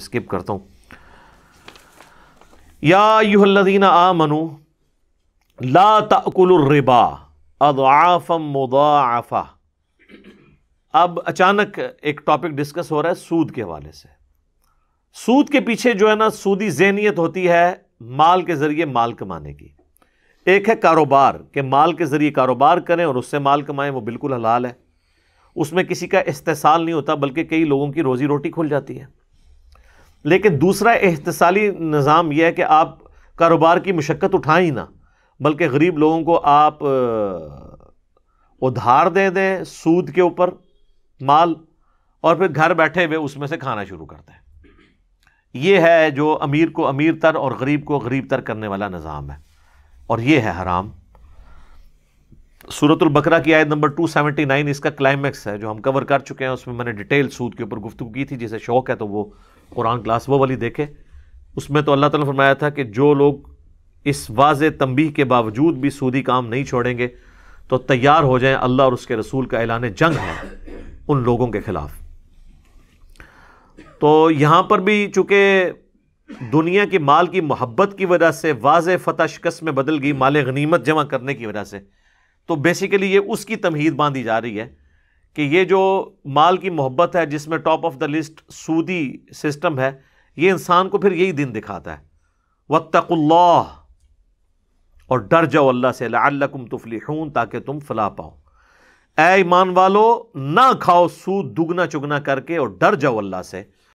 skip करता हूं या यूहल्लदीना आ मनु ला अद आफम मुदा अब अचानक एक टॉपिक डिस्कस हो रहा है सूद के हवाले से सूद के पीछे जो है ना सूदी जहनीत होती है माल के ज़रिए माल कमाने की एक है कारोबार के माल के ज़रिए कारोबार करें और उससे माल कमाएं वो बिल्कुल हलाल है उसमें किसी का इस्तेसाल नहीं होता बल्कि कई लोगों की रोज़ी रोटी खुल जाती है लेकिन दूसरा एहतसाली निज़ाम यह है कि आप कारोबार की मशक्क़त उठाएं ना बल्कि गरीब लोगों को आप उधार दे दें सूद के ऊपर माल और फिर घर बैठे हुए उसमें से खाना शुरू कर दें ये है जो अमीर को अमीर तर और गरीब को गरीब तर करने वाला निज़ाम है और ये है हराम सूरत बकरा की आयत नंबर 279 इसका क्लाइमैक्स है जो हम कवर कर चुके हैं उसमें मैंने डिटेल सूद के ऊपर गुफ्तु की थी जिसे शौक है तो वो कुरान क्लास वो वाली देखे उसमें तो अल्लाह ताला फरमाया था कि जो लोग इस वाज तंबी के बावजूद भी सूदी काम नहीं छोड़ेंगे तो तैयार हो जाएं अल्लाह और उसके रसूल का ऐलान जंग है उन लोगों के ख़िलाफ़ तो यहां पर भी चूंकि दुनिया के माल की मोहब्बत की वजह से वाज फतः शिकस्त में बदल गई माल गनीमत जमा करने की वजह से तो बेसिकली ये उसकी तमहीद बांधी जा रही है कि ये जो माल की मोहब्बत है जिसमें टॉप ऑफ द लिस्ट सूदी सिस्टम है ये इंसान को फिर यही दिन दिखाता है वत्तकुल्लाह और डर जाओ अल्लाह से लकुम तुफलिहून ताकि तुम फला पाओ ए ईमान वालो ना खाओ सूद दुगना चुगना करके और डर जाओ अल्लाह से